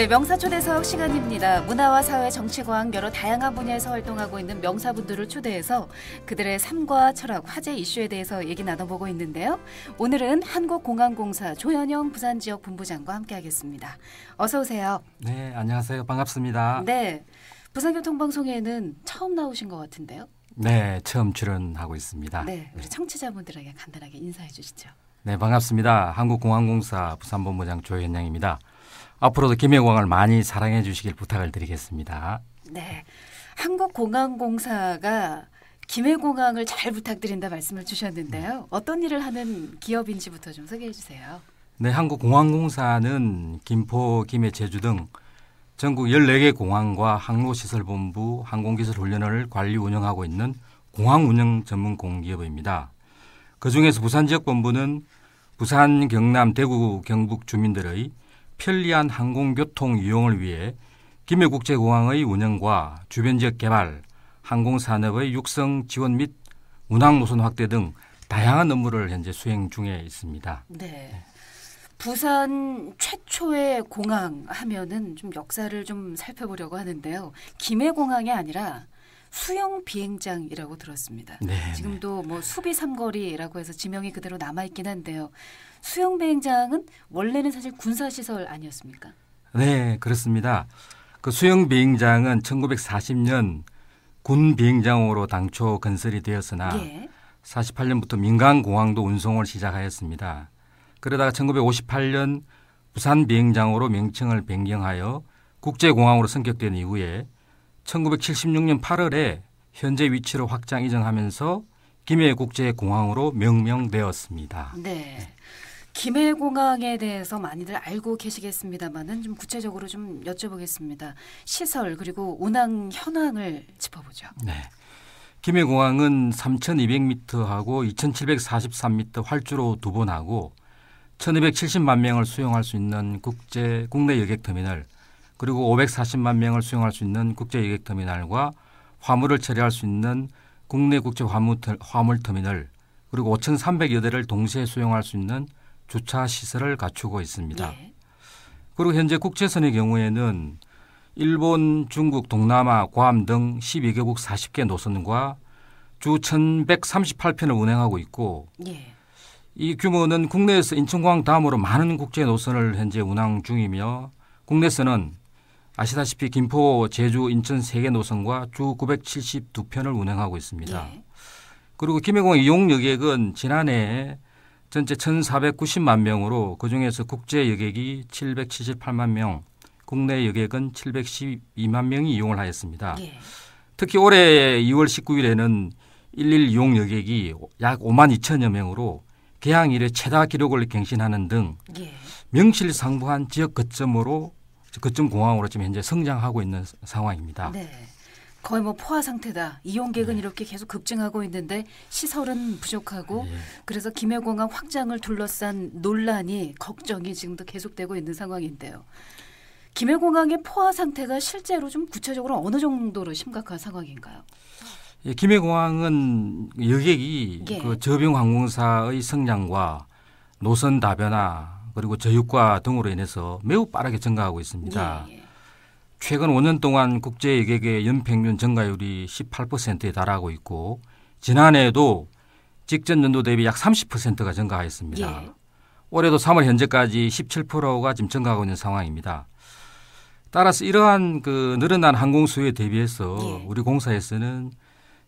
네, 명사초대석 시간입니다. 문화와 사회, 정치과학 여러 다양한 분야에서 활동하고 있는 명사분들을 초대해서 그들의 삶과 철학, 화제 이슈에 대해서 얘기 나눠보고 있는데요. 오늘은 한국공항공사 조현영 부산지역 본부장과 함께하겠습니다. 어서 오세요. 네, 안녕하세요. 반갑습니다. 네, 부산교통방송에는 처음 나오신 것 같은데요. 네, 처음 출연하고 있습니다. 네, 우리 청취자분들에게 간단하게 인사해 주시죠. 네, 반갑습니다. 한국공항공사 부산본부장 조현영입니다. 앞으로도 김해공항을 많이 사랑해 주시길 부탁을 드리겠습니다. 네. 한국공항공사가 김해공항을 잘 부탁드린다 말씀을 주셨는데요. 네. 어떤 일을 하는 기업인지부터 좀 소개해 주세요. 네, 한국공항공사는 김포, 김해, 제주 등 전국 14개 공항과 항로시설본부, 항공기술훈련을 관리 운영하고 있는 공항운영 전문 공기업입니다. 그중에서 부산지역본부는 부산, 경남, 대구, 경북 주민들의 편리한 항공교통 이용을 위해 김해국제공항의 운영과 주변 지역 개발, 항공산업의 육성 지원 및 운항 노선 확대 등 다양한 업무를 현재 수행 중에 있습니다. 네. 부산 최초의 공항 하면은 좀 역사를 좀 살펴보려고 하는데요. 김해공항이 아니라 수영 비행장이라고 들었습니다. 네, 네. 지금도 네. 뭐 수비 삼거리라고 해서 지명이 그대로 남아 있긴 한데요. 수영 비행장은 원래는 사실 군사 시설 아니었습니까? 네, 그렇습니다. 그 수영 비행장은 1940년 군 비행장으로 당초 건설이 되었으나 예. 48년부터 민간 공항도 운송을 시작하였습니다. 그러다가 1958년 부산 비행장으로 명칭을 변경하여 국제공항으로 승격된 이후에 1976년 8월에 현재 위치로 확장 이전하면서 김해국제공항으로 명명되었습니다. 네. 김해공항에 대해서 많이들 알고 계시겠습니다만은 좀 구체적으로 좀 여쭤보겠습니다. 시설 그리고 운항 현황을 짚어보죠. 네. 김해공항은 3,200m하고 2,743m 활주로 두번 하고 1,270만 명을 수용할 수 있는 국제 국내 여객 터미널 그리고 540만 명을 수용할 수 있는 국제 여객 터미널과 화물을 처리할 수 있는 국내 국제 화물, 화물 터미널 그리고 5,300여 대를 동시에 수용할 수 있는 주차 시설을 갖추고 있습니다. 네. 그리고 현재 국제선의 경우에는 일본, 중국, 동남아, 괌등 12개국 40개 노선과 주 1,138편을 운행하고 있고 네. 이 규모는 국내에서 인천공항 다음으로 많은 국제 노선을 현재 운항 중이며 국내에서는 아시다시피 김포, 제주, 인천 세개 노선과 주 972편을 운행하고 있습니다. 예. 그리고 김해공 이용 여객은 지난해 전체 1,490만 명으로 그중에서 국제 여객이 778만 명, 국내 여객은 712만 명이 이용을 하였습니다. 예. 특히 올해 2월 19일에는 1일 이용 여객이 약 5만 2천여 명으로 개항 일래 최다 기록을 갱신하는 등 예. 명실상부한 지역 거점으로 그쯤 공항으로 지금 현재 성장하고 있는 상황입니다. 네. 거의 뭐 포화 상태다. 이용객은 네. 이렇게 계속 급증하고 있는데 시설은 부족하고 네. 그래서 김해공항 확장을 둘러싼 논란이 걱정이 지금도 계속되고 있는 상황인데요. 김해공항의 포화 상태가 실제로 좀 구체적으로 어느 정도로 심각한 상황인가요? 예, 김해공항은 여객이 예. 그 저병 항공사의 성장과 노선 다변화 그리고 저유가 등으로 인해서 매우 빠르게 증가하고 있습니다. 예, 예. 최근 5년 동안 국제 예객의 연평균 증가율이 18%에 달하고 있고 지난해에도 직전 연도 대비 약 30%가 증가하였습니다. 예. 올해도 3월 현재까지 17%가 지금 증가하고 있는 상황입니다. 따라서 이러한 그 늘어난 항공 수요에 대비해서 예. 우리 공사에서는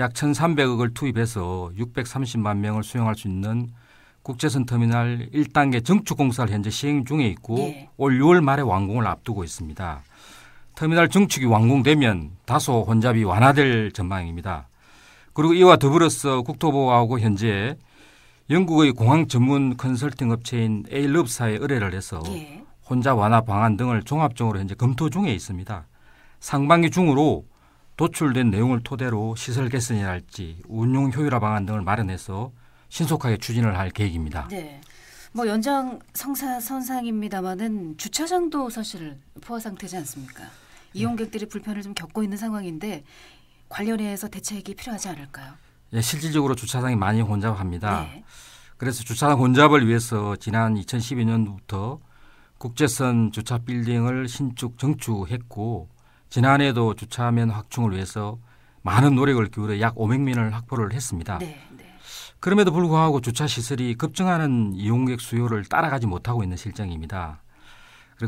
약 1,300억을 투입해서 630만 명을 수용할 수 있는 국제선 터미널 1단계 정축 공사를 현재 시행 중에 있고 예. 올 6월 말에 완공을 앞두고 있습니다. 터미널 정축이 완공되면 다소 혼잡이 완화될 전망입니다. 그리고 이와 더불어서 국토부하고 현재 영국의 공항 전문 컨설팅 업체인 에일럽사에 의뢰를 해서 예. 혼자 완화 방안 등을 종합적으로 현재 검토 중에 있습니다. 상반기 중으로 도출된 내용을 토대로 시설 개선이랄지 운용 효율화 방안 등을 마련해서 신속하게 추진을 할 계획입니다. 네. 뭐 연장 성사 선상입니다만은 주차장도 사실 포화 상태지 않습니까? 네. 이용객들이 불편을 좀 겪고 있는 상황인데 관련해서 대책이 필요하지 않을까요? 예, 실질적으로 주차장이 많이 혼잡합니다. 네. 그래서 주차장 혼잡을 위해서 지난 2012년부터 국제선 주차 빌딩을 신축 정축했고 지난해도 주차면 확충을 위해서 많은 노력을 기울여 약 500명을 확보를 했습니다. 네. 그럼에도 불구하고 주차 시설이 급증하는 이용객 수요를 따라가지 못하고 있는 실정입니다.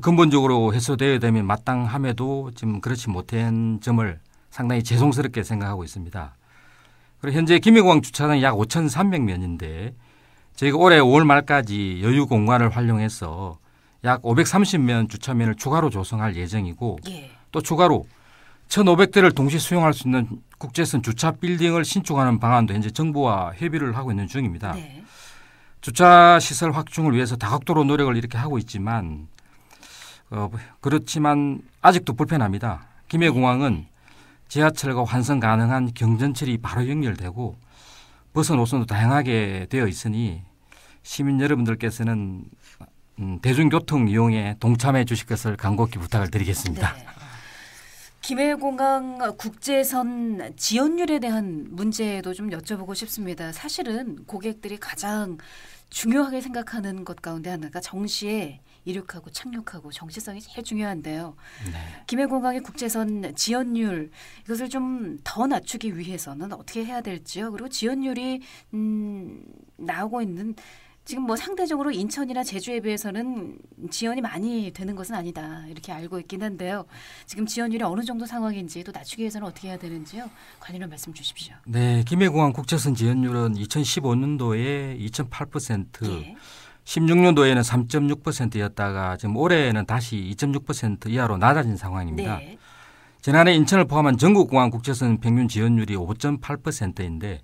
근본적으로 해소되어야 되면 마땅함에도 지금 그렇지 못한 점을 상당히 죄송스럽게 생각하고 있습니다. 그리고 현재 김해공항 주차장이 약 5,300면인데 저희가 올해 5월 말까지 여유 공간을 활용해서 약 530면 주차면을 추가로 조성할 예정이고 예. 또 추가로 1,500대를 동시 수용할 수 있는 국제선 주차 빌딩을 신축하는 방안도 현재 정부와 협의를 하고 있는 중입니다. 네. 주차 시설 확충을 위해서 다각도로 노력을 이렇게 하고 있지만 어, 그렇지만 아직도 불편합니다. 김해공항은 네. 지하철과 환승 가능한 경전철이 바로 연결되고 버스 노선도 다양하게 되어 있으니 시민 여러분들께서는 음, 대중교통 이용에 동참해 주실 것을 간곡히 부탁을 드리겠습니다. 네. 김해공항 국제선 지연율에 대한 문제도 좀 여쭤보고 싶습니다. 사실은 고객들이 가장 중요하게 생각하는 것 가운데 하나가 정시에 이륙하고 착륙하고 정시성이 제일 중요한데요. 네. 김해공항의 국제선 지연율 이것을 좀 더 낮추기 위해서는 어떻게 해야 될지요? 그리고 지연율이 음, 나오고 있는 지금 뭐 상대적으로 인천이나 제주에 비해서는 지연이 많이 되는 것은 아니다 이렇게 알고 있긴 한데요. 지금 지연율이 어느 정도 상황인지 또 낮추기 위해서는 어떻게 해야 되는지요? 관리원 말씀 주십시오. 네, 김해공항 국제선 지연율은 2015년도에 2.8%. 예. 16년도에는 3.6%였다가 지금 올해는 다시 2.6% 이하로 낮아진 상황입니다. 네. 지난해 인천을 포함한 전국 공항 국제선 평균 지연율이 5.8%인데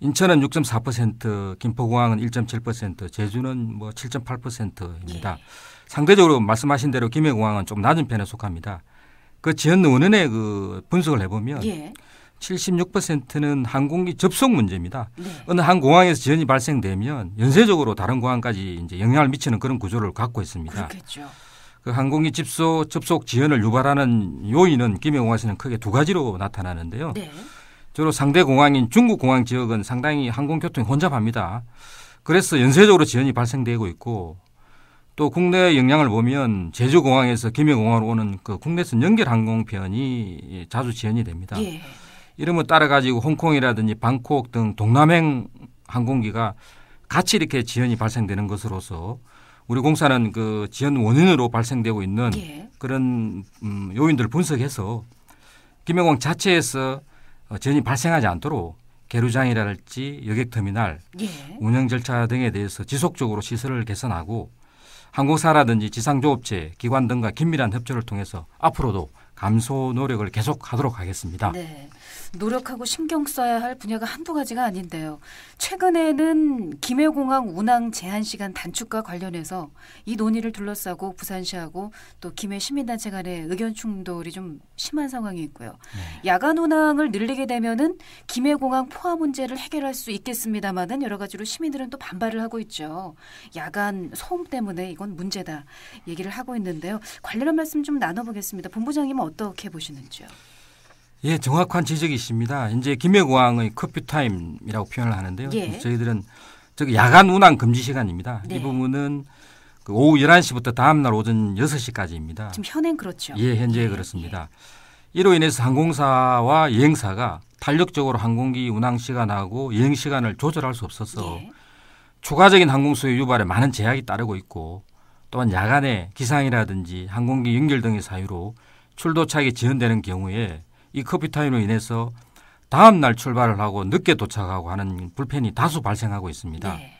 인천은 6.4%, 김포공항은 1.7%, 제주는 뭐 7.8%입니다. 예. 상대적으로 말씀하신 대로 김해공항은 좀 낮은 편에 속합니다. 그 지연 의원의 그 분석을 해보면 예. 76%는 항공기 접속 문제입니다. 네. 어느 한 공항에서 지연이 발생되면 연쇄적으로 다른 공항까지 이제 영향을 미치는 그런 구조를 갖고 있습니다. 그렇겠죠. 그 항공기 집소 접속 지연을 유발하는 요인은 김해공항에서는 크게 두 가지로 나타나는데요. 네. 주로 상대 공항인 중국 공항 지역은 상당히 항공교통이 혼잡합니다. 그래서 연쇄적으로 지연이 발생되고 있고 또 국내 영향을 보면 제주 공항에서 김해 공항으로 오는 그 국내선 연결 항공편이 자주 지연이 됩니다. 예. 이름을 따라 가지고 홍콩이라든지 방콕 등 동남행 항공기가 같이 이렇게 지연이 발생되는 것으로서 우리 공사는 그 지연 원인으로 발생되고 있는 예. 그런 음, 요인들 을 분석해서 김해공 항 자체에서 어, 전이 발생하지 않도록 개루장이랄지 여객터미널 예. 운영 절차 등에 대해서 지속적으로 시설을 개선하고 항공사라든지 지상조업체 기관 등과 긴밀한 협조를 통해서 앞으로도 감소 노력을 계속 하도록 하겠습니다. 네. 노력하고 신경 써야 할 분야가 한두 가지가 아닌데요. 최근에는 김해공항 운항 제한 시간 단축과 관련해서 이 논의를 둘러싸고 부산시하고 또 김해 시민단체 간의 의견 충돌이 좀 심한 상황이 있고요. 네. 야간 운항을 늘리게 되면은 김해공항 포화 문제를 해결할 수 있겠습니다만은 여러 가지로 시민들은 또 반발을 하고 있죠. 야간 소음 때문에 이건 문제다 얘기를 하고 있는데요. 관련한 말씀 좀 나눠보겠습니다. 본부장님 어떻게 보시는지요? 예, 정확한 지적이십니다. 이제 김해공항의 커피 타임이라고 표현을 하는데요. 예. 저희들은 즉 야간 운항 금지 시간입니다. 네. 이 부분은 그 오후 11시부터 다음 날 오전 6시까지입니다. 지금 현행 그렇죠. 예, 현재 예. 그렇습니다. 예. 이로 인해서 항공사와 여행사가 탄력적으로 항공기 운항 시간하고 여행 시간을 조절할 수 없어서 예. 추가적인 항공수요 유발에 많은 제약이 따르고 있고 또한 야간에 기상이라든지 항공기 연결 등의 사유로 출도착이 지연되는 경우에 이 커피 타임으로 인해서 다음 날 출발을 하고 늦게 도착하고 하는 불편이 다수 발생하고 있습니다. 네.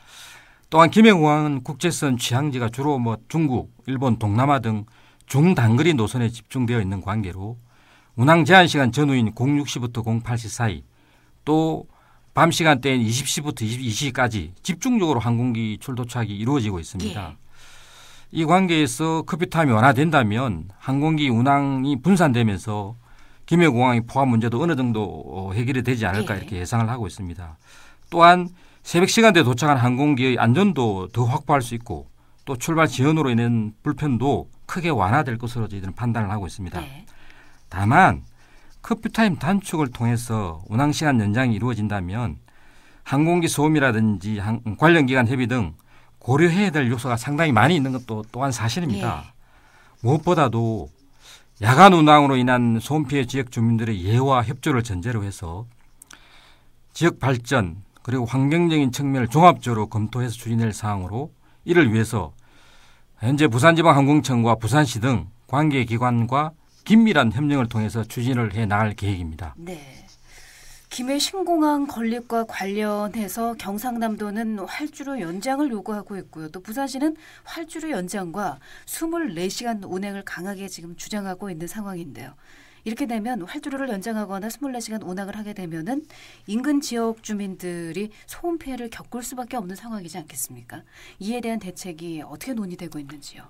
또한 김해공항은 국제선 취항지가 주로 뭐 중국, 일본, 동남아 등 중단거리 노선에 집중되어 있는 관계로 운항 제한 시간 전후인 06시부터 08시 사이 또 밤 시간대인 20시부터 22시까지 집중적으로 항공기 출도착이 이루어지고 있습니다. 네. 이 관계에서 커피타임이 완화된다면 항공기 운항이 분산되면서 김해공항의 포함 문제도 어느 정도 어, 해결이 되지 않을까 예. 이렇게 예상을 하고 있습니다. 또한 새벽 시간대에 도착한 항공기의 안전도 더 확보할 수 있고 또 출발 지연으로 인한 불편도 크게 완화될 것으로 저희들은 판단을 하고 있습니다. 예. 다만 커피타임 단축을 통해서 운항 시간 연장이 이루어진다면 항공기 소음이라든지 관련 기관 협의 등 고려해야 될 요소가 상당히 많이 있는 것도 또한 사실입니다. 예. 무엇보다도 야간 운항으로 인한 소 피해 지역 주민들의 예와 협조를 전제로 해서 지역 발전 그리고 환경적인 측면을 종합적으로 검토해서 추진할 사항으로 이를 위해서 현재 부산지방항공청과 부산시 등 관계 기관과 긴밀한 협력을 통해서 추진을 해 나갈 계획입니다. 네. 김해 신공항 건립과 관련해서 경상남도는 활주로 연장을 요구하고 있고요. 또 부산시는 활주로 연장과 24시간 운행을 강하게 지금 주장하고 있는 상황인데요. 이렇게 되면 활주로를 연장하거나 24시간 운항을 하게 되면은 인근 지역 주민들이 소음 피해를 겪을 수밖에 없는 상황이지 않겠습니까? 이에 대한 대책이 어떻게 논의되고 있는지요?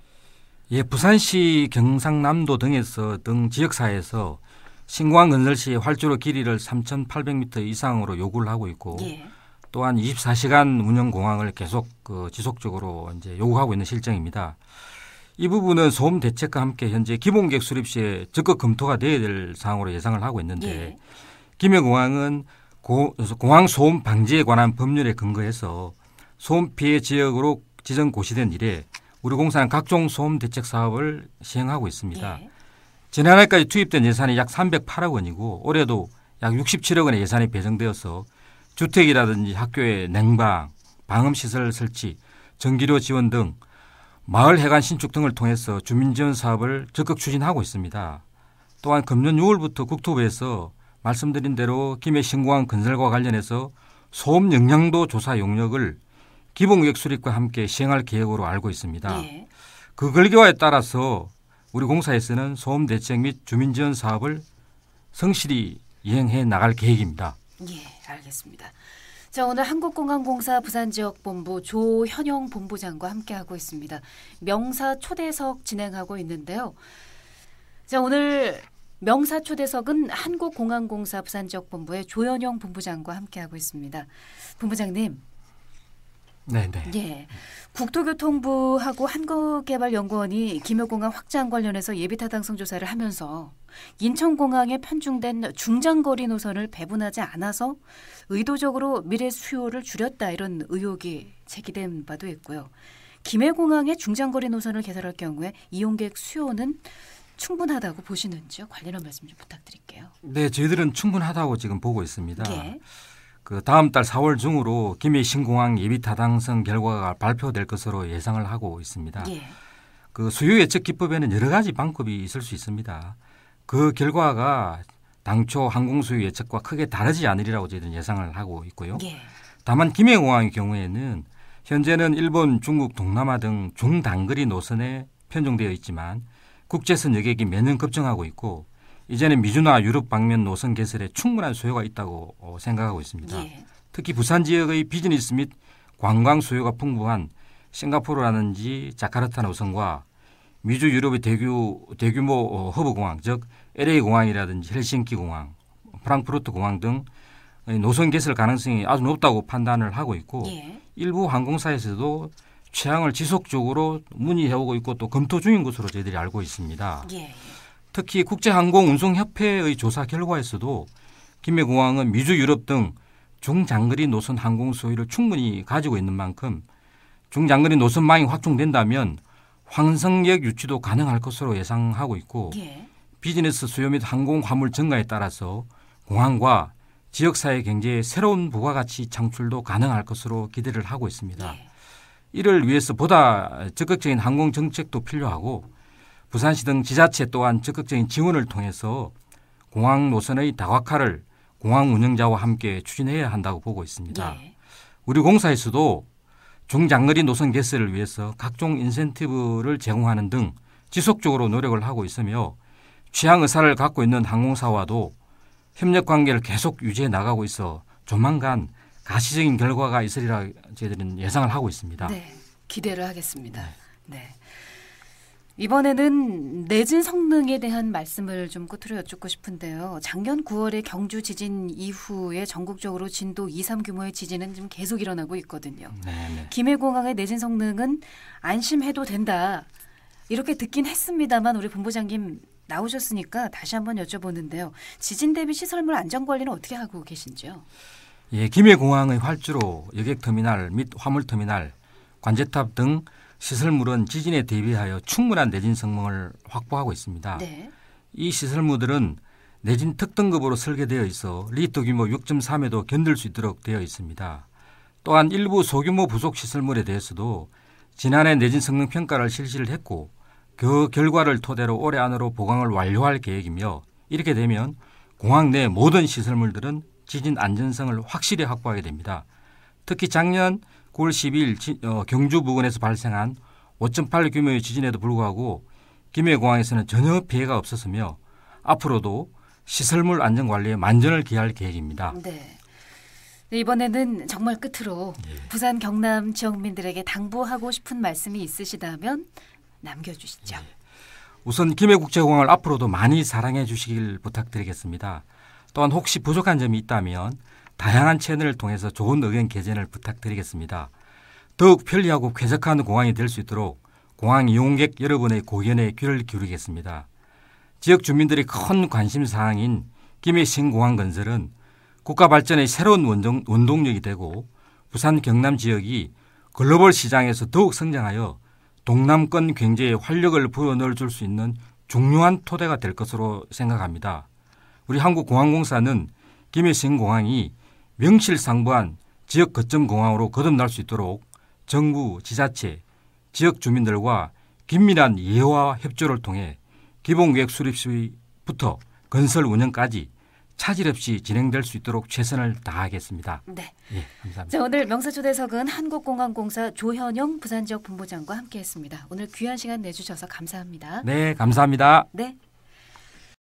예, 부산시, 경상남도 등에서 등 지역사에서 회 신공항 건설 시 활주로 길이를 3,800m 이상으로 요구를 하고 있고 예. 또한 24시간 운영 공항을 계속 그 지속적으로 이제 요구하고 있는 실정입니다. 이 부분은 소음 대책과 함께 현재 기본객 수립 시에 적극 검토가 돼야 될 사항으로 예상을 하고 있는데 예. 김해공항은 고, 공항 소음 방지에 관한 법률에 근거해서 소음 피해 지역으로 지정 고시된 이래 우리 공사는 각종 소음 대책 사업을 시행하고 있습니다. 예. 지난해까지 투입된 예산이 약 308억 원이고 올해도 약 67억 원의 예산이 배정되어서 주택이라든지 학교의 냉방, 방음시설 설치, 전기료 지원 등 마을 해관 신축 등을 통해서 주민 지원 사업을 적극 추진하고 있습니다. 또한 금년 6월부터 국토부에서 말씀드린 대로 김해 신공항 건설과 관련해서 소음 영향도 조사 용역을 기본계획 수립과 함께 시행할 계획으로 알고 있습니다. 예. 그 결과에 따라서 우리 공사에서는 소음 대책 및 주민 지원 사업을 성실히 이행해 나갈 계획입니다. 예, 알겠습니다. 자, 오늘 한국공항공사 부산지역본부 조현영 본부장과 함께하고 있습니다. 명사 초대석 진행하고 있는데요. 자, 오늘 명사 초대석은 한국공항공사 부산지역본부의 조현영 본부장과 함께하고 있습니다. 본부장님, 네, 네. 예. 국토교통부하고 한국개발연구원이 김해공항 확장 관련해서 예비타당성 조사를 하면서 인천공항에 편중된 중장거리 노선을 배분하지 않아서 의도적으로 미래 수요를 줄였다 이런 의혹이 제기된 바도 있고요. 김해공항에 중장거리 노선을 개설할 경우에 이용객 수요는 충분하다고 보시는지요? 관련한 말씀 좀 부탁드릴게요. 네, 저희들은 충분하다고 지금 보고 있습니다. 예. 그 다음 달 4월 중으로 김해 신공항 예비 타당성 결과가 발표될 것으로 예상을 하고 있습니다. 예. 그 수요 예측 기법에는 여러 가지 방법이 있을 수 있습니다. 그 결과가 당초 항공 수요 예측과 크게 다르지 않으리라고 저희는 예상을 하고 있고요. 예. 다만 김해 공항의 경우에는 현재는 일본, 중국, 동남아 등 중단거리 노선에 편중되어 있지만 국제선 여객이 매년 급증하고 있고 이제는 미주나 유럽 방면 노선 개설에 충분한 수요가 있다고 어, 생각하고 있습니다. 예. 특히 부산 지역의 비즈니스 및 관광 수요가 풍부한 싱가포르라든지 자카르타 노선과 미주 유럽의 대규, 대규모 어, 허브 공항, 즉 LA 공항이라든지 헬싱키 공항, 프랑크푸르트 공항 등 노선 개설 가능성이 아주 높다고 판단을 하고 있고 예. 일부 항공사에서도 취향을 지속적으로 문의해오고 있고 또 검토 중인 것으로 저희들이 알고 있습니다. 예. 특히 국제항공운송협회의 조사 결과에서도 김해공항은 미주 유럽 등 중장거리 노선 항공 소유를 충분히 가지고 있는 만큼 중장거리 노선망이 확충된다면 환승역 유치도 가능할 것으로 예상하고 있고 예. 비즈니스 수요 및 항공 화물 증가에 따라서 공항과 지역사회 경제에 새로운 부가가치 창출도 가능할 것으로 기대를 하고 있습니다. 예. 이를 위해서 보다 적극적인 항공 정책도 필요하고 부산시 등 지자체 또한 적극적인 지원을 통해서 공항 노선의 다각화를 공항 운영자와 함께 추진해야 한다고 보고 있습니다. 예. 우리 공사에서도 중장거리 노선 개설을 위해서 각종 인센티브를 제공하는 등 지속적으로 노력을 하고 있으며 취향 의사를 갖고 있는 항공사와도 협력 관계를 계속 유지해 나가고 있어 조만간 가시적인 결과가 있으리라 저희들은 예상을 하고 있습니다. 네, 기대를 하겠습니다. 네. 네. 이번에는 내진 성능에 대한 말씀을 좀 끝으로 여쭙고 싶은데요. 작년 9월에 경주 지진 이후에 전국적으로 진도 2, 3 규모의 지진은 좀 계속 일어나고 있거든요. 네, 네. 김해공항의 내진 성능은 안심해도 된다. 이렇게 듣긴 했습니다만 우리 본부장님 나오셨으니까 다시 한번 여쭤보는데요. 지진 대비 시설물 안전 관리는 어떻게 하고 계신지요? 예, 김해공항의 활주로, 여객터미널 및 화물터미널, 관제탑 등 시설물은 지진에 대비하여 충분한 내진 성능을 확보하고 있습니다. 네. 이 시설물들은 내진 특등급으로 설계되어 있어 리터 규모 6.3에도 견딜 수 있도록 되어 있습니다. 또한 일부 소규모 부속 시설물에 대해서도 지난해 내진 성능 평가를 실시를 했고 그 결과를 토대로 올해 안으로 보강을 완료할 계획이며 이렇게 되면 공항 내 모든 시설물들은 지진 안전성을 확실히 확보하게 됩니다. 특히 작년 9월 12일 어, 경주 부근에서 발생한 5.8 규모의 지진에도 불구하고 김해공항에서는 전혀 피해가 없었으며 앞으로도 시설물 안전 관리에 만전을 기할 계획입니다. 네. 이번에는 정말 끝으로 예. 부산 경남 지역민들에게 당부하고 싶은 말씀이 있으시다면 남겨주시죠. 예. 우선 김해국제공항을 앞으로도 많이 사랑해 주시길 부탁드리겠습니다. 또한 혹시 부족한 점이 있다면 다양한 채널을 통해서 좋은 의견 개진을 부탁드리겠습니다. 더욱 편리하고 쾌적한 공항이 될 수 있도록 공항 이용객 여러분의 고견에 귀를 기울이겠습니다. 지역 주민들의 큰 관심 사항인 김해 신공항 건설은 국가 발전의 새로운 원동, 력이 되고 부산 경남 지역이 글로벌 시장에서 더욱 성장하여 동남권 경제의 활력을 불어넣을 수 있는 중요한 토대가 될 것으로 생각합니다. 우리 한국공항공사는 김해신공항이 명실상부한 지역 거점 공항으로 거듭날 수 있도록 정부, 지자체, 지역 주민들과 긴밀한 예와 협조를 통해 기본 계획 수립 시부터 건설 운영까지 차질 없이 진행될 수 있도록 최선을 다하겠습니다. 네. 예, 감사합니다. 자, 오늘 명사초대석은 한국공항공사 조현영 부산지역 본부장과 함께했습니다. 오늘 귀한 시간 내주셔서 감사합니다. 네, 감사합니다. 네.